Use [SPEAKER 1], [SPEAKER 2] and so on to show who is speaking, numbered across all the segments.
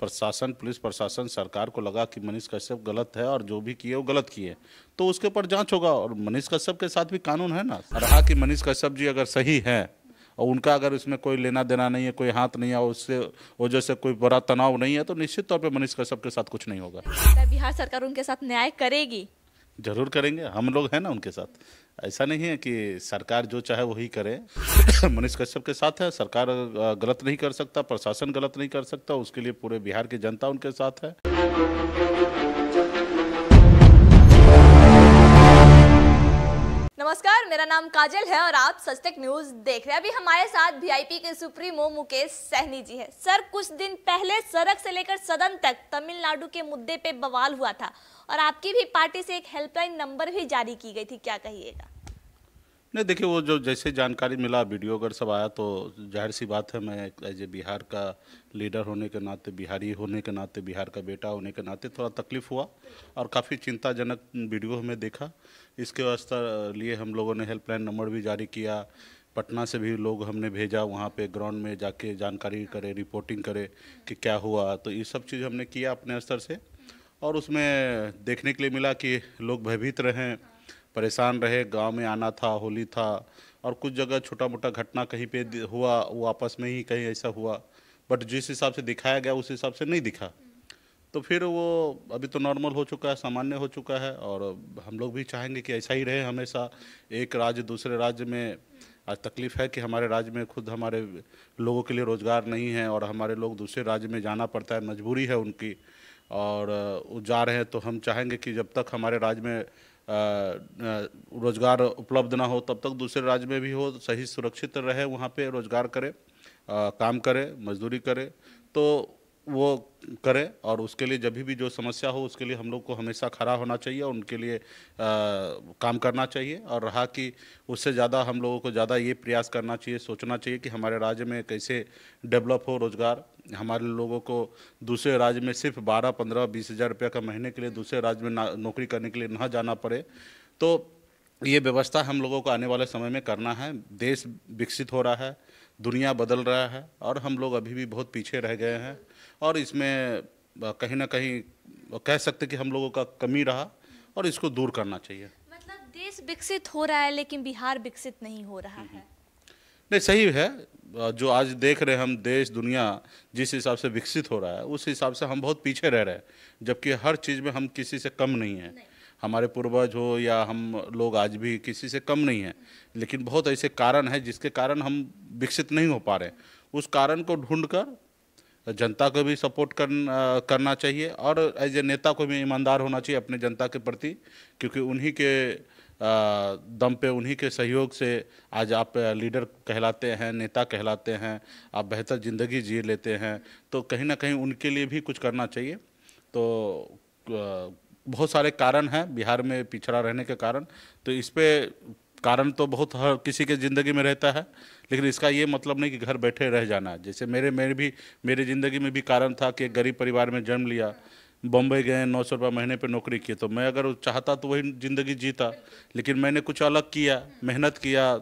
[SPEAKER 1] प्रशासन पुलिस प्रशासन सरकार को लगा कि मनीष कश्यप गलत है और जो भी किए वो गलत किए तो उसके ऊपर जांच होगा और मनीष कश्यप के साथ भी कानून है ना रहा कि मनीष कश्यप जी अगर सही है और उनका अगर इसमें कोई लेना देना नहीं है कोई हाथ नहीं है उससे वजह से कोई बड़ा तनाव नहीं है तो निश्चित तौर पर मनीष कश्यप के साथ कुछ नहीं होगा
[SPEAKER 2] बिहार सरकार उनके साथ न्याय करेगी
[SPEAKER 1] जरूर करेंगे हम लोग हैं ना उनके साथ ऐसा नहीं है कि सरकार जो चाहे वही करे मनीष कश्यप के साथ है सरकार गलत नहीं कर सकता प्रशासन गलत नहीं कर सकता उसके लिए पूरे बिहार की जनता उनके साथ है
[SPEAKER 2] नमस्कार मेरा नाम काजल है और आप सच तक न्यूज देख रहे हैं अभी हमारे साथ वीआईपी के सुप्रीमो मुकेश सहनी जी हैं सर कुछ दिन पहले सड़क से लेकर सदन तक तमिलनाडु के मुद्दे पे बवाल हुआ था और आपकी भी पार्टी से एक हेल्पलाइन नंबर भी जारी की गई थी क्या कहिएगा
[SPEAKER 1] नहीं देखिए वो जो जैसे जानकारी मिला वीडियो अगर सब आया तो जाहिर सी बात है मैं एज ए बिहार का लीडर होने के नाते बिहारी होने के नाते बिहार का बेटा होने के नाते थोड़ा तकलीफ हुआ और काफ़ी चिंताजनक वीडियो हमें देखा इसके वास्ते लिए हम लोगों ने हेल्पलाइन नंबर भी जारी किया पटना से भी लोग हमने भेजा वहाँ पे ग्राउंड में जाके जानकारी करे रिपोर्टिंग करे कि क्या हुआ तो ये सब चीज़ हमने किया अपने स्तर से और उसमें देखने के लिए मिला कि लोग भयभीत रहें परेशान रहे गांव में आना था होली था और कुछ जगह छोटा मोटा घटना कहीं पे हुआ वो आपस में ही कहीं ऐसा हुआ बट जिस हिसाब से दिखाया गया उस हिसाब से नहीं दिखा तो फिर वो अभी तो नॉर्मल हो चुका है सामान्य हो चुका है और हम लोग भी चाहेंगे कि ऐसा ही रहे हमेशा एक राज्य दूसरे राज्य में आज तकलीफ है कि हमारे राज्य में खुद हमारे लोगों के लिए रोज़गार नहीं है और हमारे लोग दूसरे राज्य में जाना पड़ता है मजबूरी है उनकी और वो जा रहे हैं तो हम चाहेंगे कि जब तक हमारे राज्य में रोज़गार उपलब्ध ना हो तब तक दूसरे राज्य में भी हो सही सुरक्षित रहे वहाँ पे रोज़गार करे काम करे मजदूरी करे तो वो करें और उसके लिए जब भी जो समस्या हो उसके लिए हम लोग को हमेशा खड़ा होना चाहिए और उनके लिए आ, काम करना चाहिए और रहा कि उससे ज़्यादा हम लोगों को ज़्यादा ये प्रयास करना चाहिए सोचना चाहिए कि हमारे राज्य में कैसे डेवलप हो रोज़गार हमारे लोगों को दूसरे राज्य में सिर्फ बारह पंद्रह बीस हज़ार रुपये का महीने के लिए दूसरे राज्य में नौकरी करने के लिए ना जाना पड़े तो ये व्यवस्था हम लोगों को आने वाले समय में करना है देश विकसित हो रहा है दुनिया बदल रहा है और हम लोग अभी भी बहुत पीछे रह गए हैं और इसमें कहीं ना कहीं कह सकते कि हम लोगों का कमी रहा और इसको दूर करना चाहिए
[SPEAKER 2] मतलब देश विकसित हो रहा है लेकिन बिहार विकसित नहीं हो रहा हम्म, है हम्म।
[SPEAKER 1] नहीं सही है जो आज देख रहे हैं हम देश दुनिया जिस हिसाब से विकसित हो रहा है उस हिसाब से हम बहुत पीछे रह रहे हैं जबकि हर चीज़ में हम किसी से कम नहीं हैं हमारे पूर्वज हो या हम लोग आज भी किसी से कम नहीं हैं लेकिन बहुत ऐसे कारण हैं जिसके कारण हम विकसित नहीं हो पा रहे उस कारण को ढूंढ कर जनता को भी सपोर्ट कर, करना चाहिए और एज ए नेता को भी ईमानदार होना चाहिए अपने जनता के प्रति क्योंकि उन्हीं के दम पे उन्हीं के सहयोग से आज आप लीडर कहलाते हैं नेता कहलाते हैं आप बेहतर ज़िंदगी जी लेते हैं तो कहीं ना कहीं उनके लिए भी कुछ करना चाहिए तो बहुत सारे कारण हैं बिहार में पिछड़ा रहने के कारण तो इस पर कारण तो बहुत हर किसी के ज़िंदगी में रहता है लेकिन इसका ये मतलब नहीं कि घर बैठे रह जाना जैसे मेरे मेरे भी मेरे ज़िंदगी में भी कारण था कि एक गरीब परिवार में जन्म लिया बम्बई गए नौ सौ रुपये महीने पे नौकरी की तो मैं अगर चाहता तो वही ज़िंदगी जीता लेकिन मैंने कुछ अलग किया मेहनत किया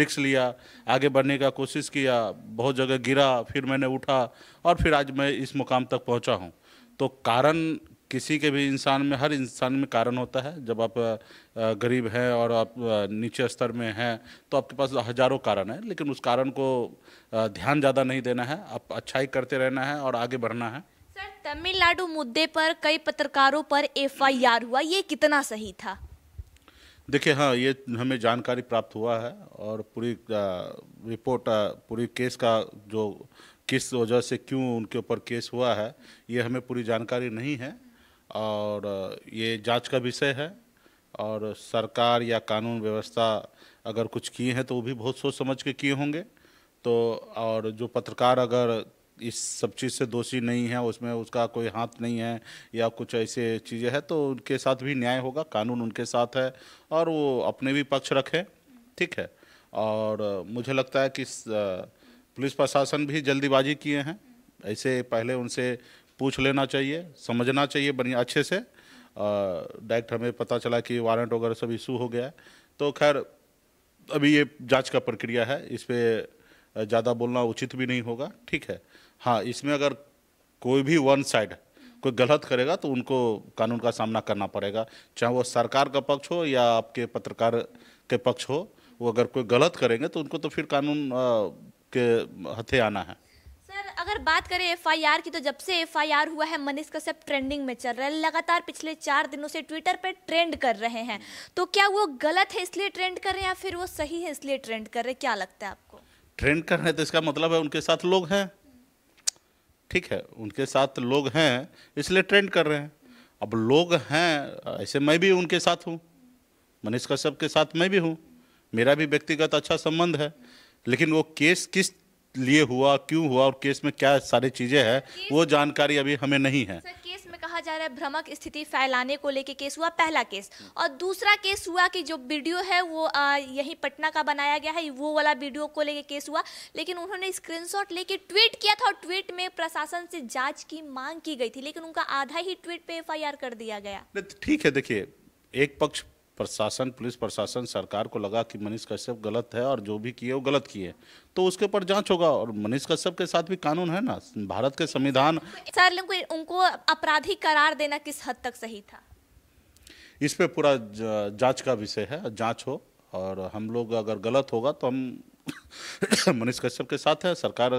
[SPEAKER 1] रिक्स लिया आगे बढ़ने का कोशिश किया बहुत जगह गिरा फिर मैंने उठा और फिर आज मैं इस मुकाम तक पहुंचा हूं तो कारण किसी के भी इंसान में हर इंसान में कारण होता है जब आप गरीब हैं और आप नीचे स्तर में हैं तो आपके पास हजारों कारण हैं लेकिन उस कारण को ध्यान ज़्यादा नहीं देना है आप अच्छाई करते रहना है और आगे बढ़ना है
[SPEAKER 2] सर तमिलनाडु मुद्दे पर कई पत्रकारों पर एफआईआर हुआ ये कितना सही था
[SPEAKER 1] देखिए हाँ ये हमें जानकारी प्राप्त हुआ है और पूरी रिपोर्ट पूरी केस का जो किस वजह से क्यों उनके ऊपर केस हुआ है ये हमें पूरी जानकारी नहीं है और ये जांच का विषय है और सरकार या कानून व्यवस्था अगर कुछ किए हैं तो वो भी बहुत सोच समझ के किए होंगे तो और जो पत्रकार अगर इस सब चीज़ से दोषी नहीं है उसमें उसका कोई हाथ नहीं है या कुछ ऐसे चीज़ें हैं तो उनके साथ भी न्याय होगा कानून उनके साथ है और वो अपने भी पक्ष रखें ठीक है और मुझे लगता है कि पुलिस प्रशासन भी जल्दीबाजी किए हैं ऐसे पहले उनसे पूछ लेना चाहिए समझना चाहिए बढ़िया अच्छे से डायरेक्ट हमें पता चला कि वारंट वगैरह सब इशू हो गया है तो खैर अभी ये जांच का प्रक्रिया है इस पर ज़्यादा बोलना उचित भी नहीं होगा ठीक है हाँ इसमें अगर कोई भी वन साइड कोई गलत करेगा तो उनको कानून का सामना करना पड़ेगा चाहे वो सरकार का पक्ष हो या आपके पत्रकार के पक्ष हो वो अगर कोई गलत करेंगे तो उनको तो फिर कानून के हथे आना है
[SPEAKER 2] अगर बात करें एफआईआर की तो जब से एफआईआर हुआ है मनीष कश्यप ट्रेंडिंग में चल रहा है लगातार पिछले चार दिनों से ट्विटर पर ट्रेंड कर रहे हैं तो क्या वो गलत है इसलिए ट्रेंड कर रहे हैं या फिर वो सही है इसलिए ट्रेंड कर रहे हैं क्या लगता है आपको
[SPEAKER 1] ट्रेंड कर रहे हैं तो इसका मतलब है उनके साथ लोग हैं ठीक है उनके साथ लोग हैं इसलिए ट्रेंड कर रहे हैं अब लोग हैं ऐसे मैं भी उनके साथ हूँ मनीष कश्यप के साथ मैं भी हूँ मेरा भी व्यक्तिगत अच्छा संबंध है लेकिन वो केस किस लिए हुआ क्यों हुआ और केस में क्या सारी चीज़ें हैं वो जानकारी अभी हमें नहीं है सर,
[SPEAKER 2] केस में कहा जा रहा है भ्रमक स्थिति फैलाने को लेके केस हुआ पहला केस और दूसरा केस हुआ कि जो वीडियो है वो यही पटना का बनाया गया है वो वाला वीडियो को लेके केस हुआ लेकिन उन्होंने स्क्रीनशॉट लेके ट्वीट किया था और ट्वीट में प्रशासन से जांच की मांग की गई थी लेकिन उनका आधा ही ट्वीट पे एफ कर दिया गया
[SPEAKER 1] तो ठीक है देखिए एक पक्ष प्रशासन पुलिस प्रशासन सरकार को लगा कि मनीष कश्यप गलत है और जो भी किए वो गलत किए तो उसके ऊपर जांच होगा और मनीष कश्यप के साथ भी कानून है ना भारत के संविधान
[SPEAKER 2] सर उनको अपराधी करार देना किस हद तक सही था
[SPEAKER 1] इस पर पूरा जांच का विषय है जांच हो और हम लोग अगर गलत होगा तो हम मनीष कश्यप के साथ है सरकार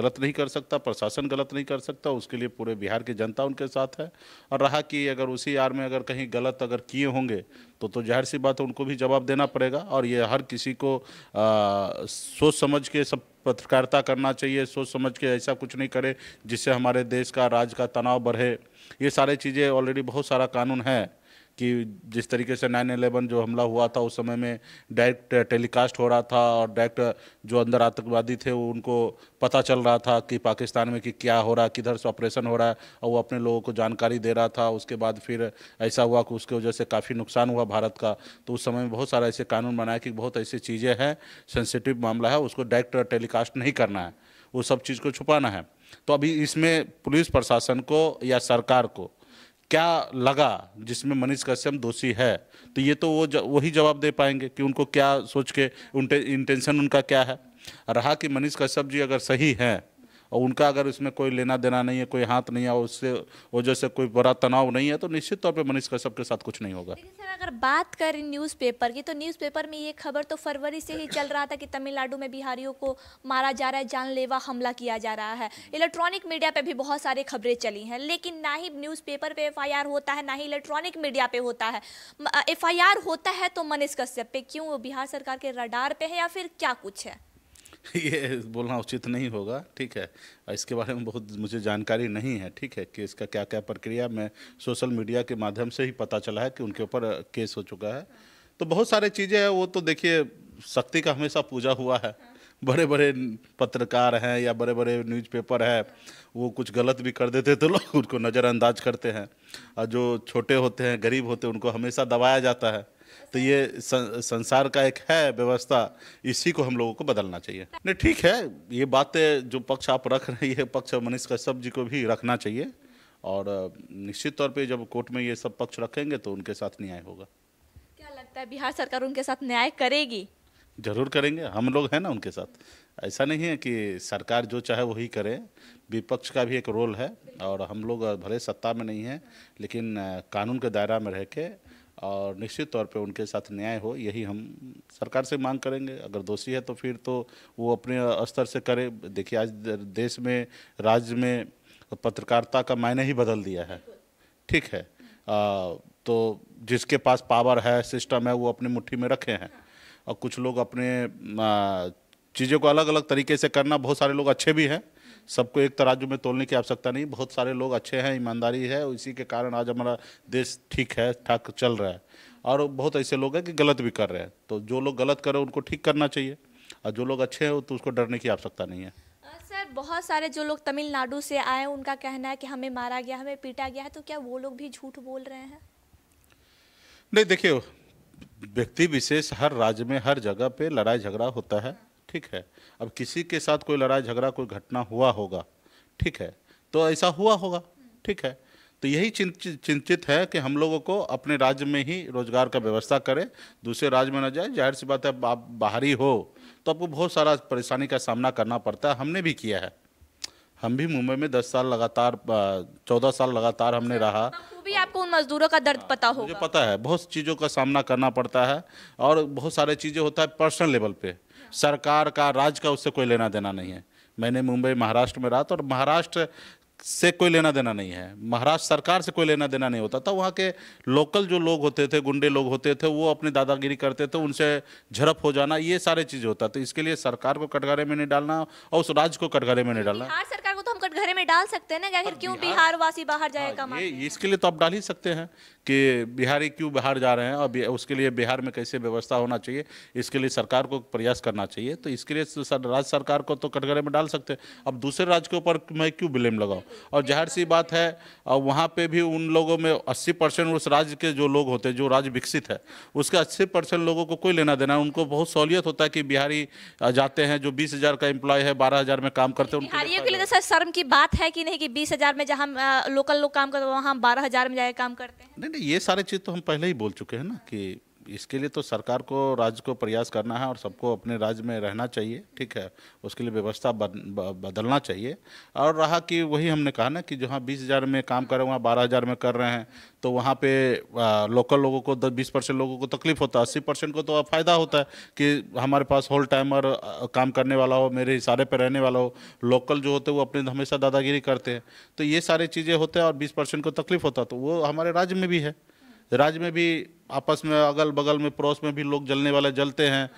[SPEAKER 1] गलत नहीं कर सकता प्रशासन गलत नहीं कर सकता उसके लिए पूरे बिहार की जनता उनके साथ है और रहा कि अगर उसी आर में अगर कहीं गलत अगर किए होंगे तो तो जाहिर सी बात है उनको भी जवाब देना पड़ेगा और ये हर किसी को आ, सोच समझ के सब पत्रकारिता करना चाहिए सोच समझ के ऐसा कुछ नहीं करे जिससे हमारे देश का राज्य का तनाव बढ़े ये सारी चीज़ें ऑलरेडी बहुत सारा कानून है कि जिस तरीके से नाइन एलेवन जो हमला हुआ था उस समय में डायरेक्ट टेलीकास्ट हो रहा था और डायरेक्ट जो अंदर आतंकवादी थे उनको पता चल रहा था कि पाकिस्तान में कि क्या हो रहा है किधर से ऑपरेशन हो रहा है और वो अपने लोगों को जानकारी दे रहा था उसके बाद फिर ऐसा हुआ कि उसके वजह से काफ़ी नुकसान हुआ भारत का तो उस समय में बहुत सारा ऐसे कानून बनाया कि बहुत ऐसी चीज़ें हैं सेंसिटिव मामला है उसको डायरेक्ट टेलीकास्ट नहीं करना है वो सब चीज़ को छुपाना है तो अभी इसमें पुलिस प्रशासन को या सरकार को क्या लगा जिसमें मनीष कश्यप दोषी है तो ये तो वो वही जवाब दे पाएंगे कि उनको क्या सोच के उनके इंटेंशन उनका क्या है रहा कि मनीष कश्यप जी अगर सही हैं और उनका अगर इसमें कोई लेना देना नहीं है कोई हाथ नहीं है उससे वजह से कोई बड़ा तनाव नहीं है तो निश्चित तौर पर मनीष कश्यप के साथ कुछ नहीं होगा
[SPEAKER 2] सर अगर बात करें न्यूज़पेपर की तो न्यूज़पेपर में ये खबर तो फरवरी से ही चल रहा था कि तमिलनाडु में बिहारियों को मारा जा रहा है जानलेवा हमला किया जा रहा है इलेक्ट्रॉनिक मीडिया पर भी बहुत सारी खबरें चली हैं लेकिन ना ही न्यूज़पेपर पे एफआईआर होता है ना ही इलेक्ट्रॉनिक मीडिया पे होता है एफ होता है तो मनीष कश्यप पे क्यों बिहार सरकार के रडार पे है या फिर क्या कुछ है
[SPEAKER 1] ये बोलना उचित नहीं होगा ठीक है इसके बारे में बहुत मुझे जानकारी नहीं है ठीक है कि इसका क्या क्या प्रक्रिया मैं सोशल मीडिया के माध्यम से ही पता चला है कि उनके ऊपर केस हो चुका है तो बहुत सारे चीज़ें हैं वो तो देखिए शक्ति का हमेशा पूजा हुआ है बड़े बड़े पत्रकार हैं या बड़े बड़े न्यूज़पेपर हैं वो कुछ गलत भी कर देते तो लोग उनको नज़रअंदाज करते हैं और जो छोटे होते हैं गरीब होते हैं उनको हमेशा दबाया जाता है तो ये संसार का एक है व्यवस्था इसी को हम लोगों को बदलना चाहिए नहीं ठीक है ये बातें जो पक्ष आप रख हैं ये पक्ष मनीष कश्यप जी को भी रखना चाहिए और निश्चित तौर पे जब कोर्ट में ये सब पक्ष रखेंगे तो उनके साथ न्याय होगा
[SPEAKER 2] क्या लगता है बिहार सरकार उनके साथ न्याय करेगी
[SPEAKER 1] जरूर करेंगे हम लोग हैं ना उनके साथ ऐसा नहीं है कि सरकार जो चाहे वही करे विपक्ष का भी एक रोल है और हम लोग भले सत्ता में नहीं है लेकिन कानून के दायरा में रह के और निश्चित तौर पे उनके साथ न्याय हो यही हम सरकार से मांग करेंगे अगर दोषी है तो फिर तो वो अपने स्तर से करे देखिए आज देश में राज्य में पत्रकारिता का मायने ही बदल दिया है ठीक है आ, तो जिसके पास पावर है सिस्टम है वो अपनी मुट्ठी में रखे हैं और कुछ लोग अपने चीज़ों को अलग अलग तरीके से करना बहुत सारे लोग अच्छे भी हैं सबको एक तराजू में तोलने की आवश्यकता नहीं बहुत सारे लोग अच्छे हैं ईमानदारी है इसी के कारण आज हमारा देश ठीक है ठाक चल रहा है और बहुत ऐसे लोग हैं कि गलत भी कर रहे हैं तो जो लोग गलत करें उनको ठीक करना चाहिए और जो लोग अच्छे हैं तो उसको डरने की आवश्यकता नहीं है
[SPEAKER 2] सर बहुत सारे जो लोग तमिलनाडु से आए उनका कहना है कि हमें मारा गया हमें पीटा गया है तो क्या वो लोग भी झूठ बोल रहे हैं
[SPEAKER 1] नहीं देखिए व्यक्ति विशेष हर राज्य में हर जगह पे लड़ाई झगड़ा होता है ठीक है अब किसी के साथ कोई लड़ाई झगड़ा कोई घटना हुआ होगा ठीक है तो ऐसा हुआ होगा ठीक है तो यही चिंतित है कि हम लोगों को अपने राज्य में ही रोजगार का व्यवस्था करें दूसरे राज्य में ना जाए जाहिर सी बात है आप बाहरी हो तो आपको बहुत सारा परेशानी का सामना करना पड़ता है हमने भी किया है हम भी मुंबई में दस साल लगातार चौदह साल लगातार हमने अच्छा, रहा तो
[SPEAKER 2] भी आपको उन मजदूरों का दर्द पता होगा मुझे
[SPEAKER 1] पता है बहुत चीज़ों का सामना करना पड़ता है और बहुत सारे चीज़ें होता है पर्सनल लेवल पे सरकार का राज्य का उससे कोई लेना देना नहीं है मैंने मुंबई महाराष्ट्र में रहा था और महाराष्ट्र से कोई लेना देना नहीं है महाराष्ट्र सरकार से कोई लेना देना नहीं होता था वहाँ के लोकल जो लोग होते थे गुंडे लोग होते थे वो अपनी दादागिरी करते थे उनसे झड़प हो जाना ये सारे चीज़ होता तो इसके लिए सरकार को कटघरे में नहीं डालना और उस राज्य को कटघरे में नहीं डालना बिहार
[SPEAKER 2] सरकार को तो हम कटघरे में डाल सकते हैं ना क्यों बिहार वासी बाहर जाएगा हाँ,
[SPEAKER 1] इसके लिए तो आप डाल ही सकते हैं कि बिहारी क्यों बाहर जा रहे हैं और उसके लिए बिहार में कैसे व्यवस्था होना चाहिए इसके लिए सरकार को प्रयास करना चाहिए तो इसके लिए राज्य सरकार को तो कटघरे में डाल सकते हैं अब दूसरे राज्य के ऊपर मैं क्यों ब्लेम लगाऊँ और जाहिर सी बात है और वहाँ पे भी उन लोगों में 80 परसेंट उस राज्य के जो लोग होते हैं जो राज्य विकसित है उसके 80 परसेंट लोगों को कोई लेना देना उनको बहुत सहूलियत होता है कि बिहारी जाते हैं जो बीस का एम्प्लॉय है बारह में काम करते हैं बिहारियों के
[SPEAKER 2] लिए तो सर शर्म की बात है कि नहीं कि बीस में जहाँ लोकल लोग काम करते वहाँ बारह में जाए काम करते हैं नहीं
[SPEAKER 1] नहीं ये सारी चीज़ तो हम पहले ही बोल चुके हैं ना कि इसके लिए तो सरकार को राज्य को प्रयास करना है और सबको अपने राज्य में रहना चाहिए ठीक है उसके लिए व्यवस्था बदलना चाहिए और रहा कि वही हमने कहा ना कि जहाँ बीस हज़ार में काम करें वहाँ बारह हज़ार में कर रहे हैं तो वहाँ पे लोकल लोगों को दस बीस परसेंट लोगों को तकलीफ होता है अस्सी परसेंट को तो फ़ायदा होता है कि हमारे पास होल टाइमर काम करने वाला हो मेरे इशारे पर रहने वाला हो लोकल जो होते हैं वो अपने हमेशा दादागिरी करते हैं तो ये सारी चीज़ें होते हैं और बीस परसेंट को तकलीफ होता तो वो हमारे राज्य में भी है राज्य में भी आपस में अगल बगल में पड़ोस में भी लोग जलने वाले जलते हैं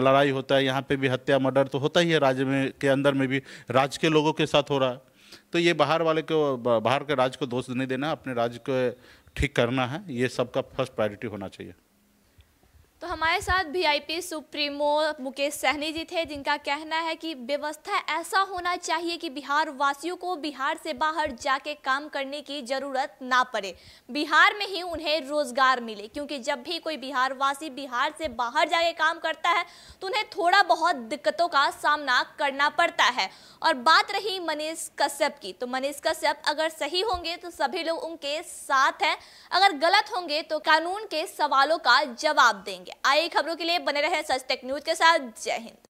[SPEAKER 1] लड़ाई होता है यहाँ पे भी हत्या मर्डर तो होता ही है राज्य में के अंदर में भी राज्य के लोगों के साथ हो रहा है तो ये बाहर वाले को बाहर के राज्य को दोष नहीं देना अपने राज्य को ठीक करना है ये सबका फर्स्ट प्रायोरिटी होना चाहिए
[SPEAKER 2] तो हमारे साथ वीआईपी सुप्रीमो मुकेश सहनी जी थे जिनका कहना है कि व्यवस्था ऐसा होना चाहिए कि बिहार वासियों को बिहार से बाहर जाके काम करने की ज़रूरत ना पड़े बिहार में ही उन्हें रोज़गार मिले क्योंकि जब भी कोई बिहार वासी बिहार से बाहर जाके काम करता है तो उन्हें थोड़ा बहुत दिक्कतों का सामना करना पड़ता है और बात रही मनीष कश्यप की तो मनीष कश्यप अगर सही होंगे तो सभी लोग उनके साथ हैं अगर गलत होंगे तो कानून के सवालों का जवाब देंगे करेंगे आई खबरों के लिए बने रहे सच टेक न्यूज के साथ जय हिंद